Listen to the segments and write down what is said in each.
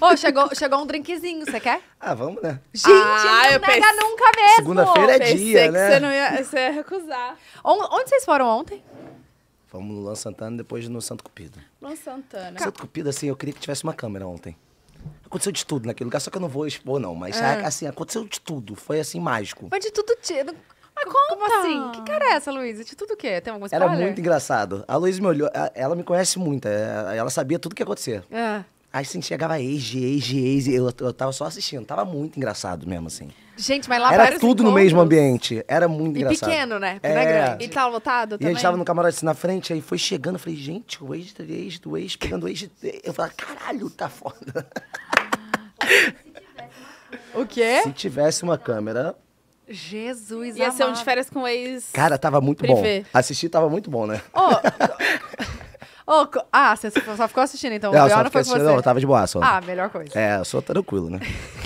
Ô, chegou, chegou um drinkzinho, você quer? Ah, vamos, né? Gente, ah, não eu nega pense... nunca mesmo. Segunda-feira é Pensei dia, né? você não ia, você ia recusar. Onde vocês foram ontem? Fomos no Luan Santana, depois no Santo Cupido. Luan Santana. Santo Cupido, assim, eu queria que tivesse uma câmera ontem. Aconteceu de tudo naquele lugar, só que eu não vou expor, não. Mas, ah. assim, aconteceu de tudo. Foi, assim, mágico. Mas de tudo... tinha Mas como conta. Como assim? Que cara é essa, Luísa? De tudo o quê? Tem alguma Era muito engraçado. A Luísa me olhou, ela me conhece muito, é, ela sabia tudo o que ia acontecer. É. Aí assim, chegava Eiji, ex Eiji. Eu, eu tava só assistindo. Tava muito engraçado mesmo, assim. Gente, mas lá Era tudo encontros. no mesmo ambiente. Era muito e engraçado. E pequeno, né? é... não é grande. E tava lotado e E a gente tava no camarote assim, na frente, aí foi chegando. Eu falei, gente, o Eiji, ex do ex pegando o Eiji. Eu falei, caralho, tá foda. o quê? Se tivesse uma câmera, Jesus, Ia amado. ser um de férias com ex. Cara, tava muito Privé. bom. Assistir tava muito bom, né? Oh. Oh, ah, você só ficou assistindo, então. Não, o só não foi você. Não, eu tava de boa só. Ah, melhor coisa. É, eu sou tranquilo, né?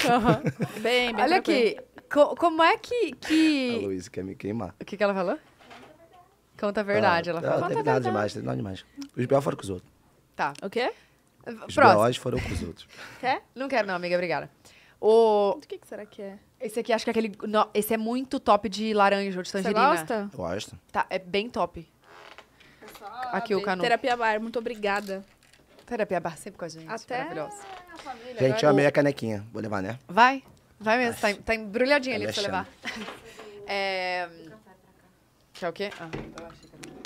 Uhum. Bem, bem Olha tranquilo. aqui, co como é que... que... A Luísa quer me queimar. O que, que ela falou? Conta a verdade, ela, ah, ela falou. Não, tem nada demais, tem nada demais. Os B.O. foram com os outros. Tá. O quê? Os B.O.s foram com os outros. Quer? Não quero não, amiga, obrigada. O... O que, que será que é? Esse aqui, acho que é aquele. esse é muito top de laranja ou de tangerina. Você gosta? Eu gosto. Tá, é bem top sabe? Aqui o Canu. Terapia Bar, muito obrigada. Terapia Bar sempre com a gente. Até maravilhosa. a família. Gente, eu amei a canequinha. Vou levar, né? Vai. Vai mesmo. Tá, tá embrulhadinha ali pra você é levar. É... Quer é o quê? Ah, eu achei que era...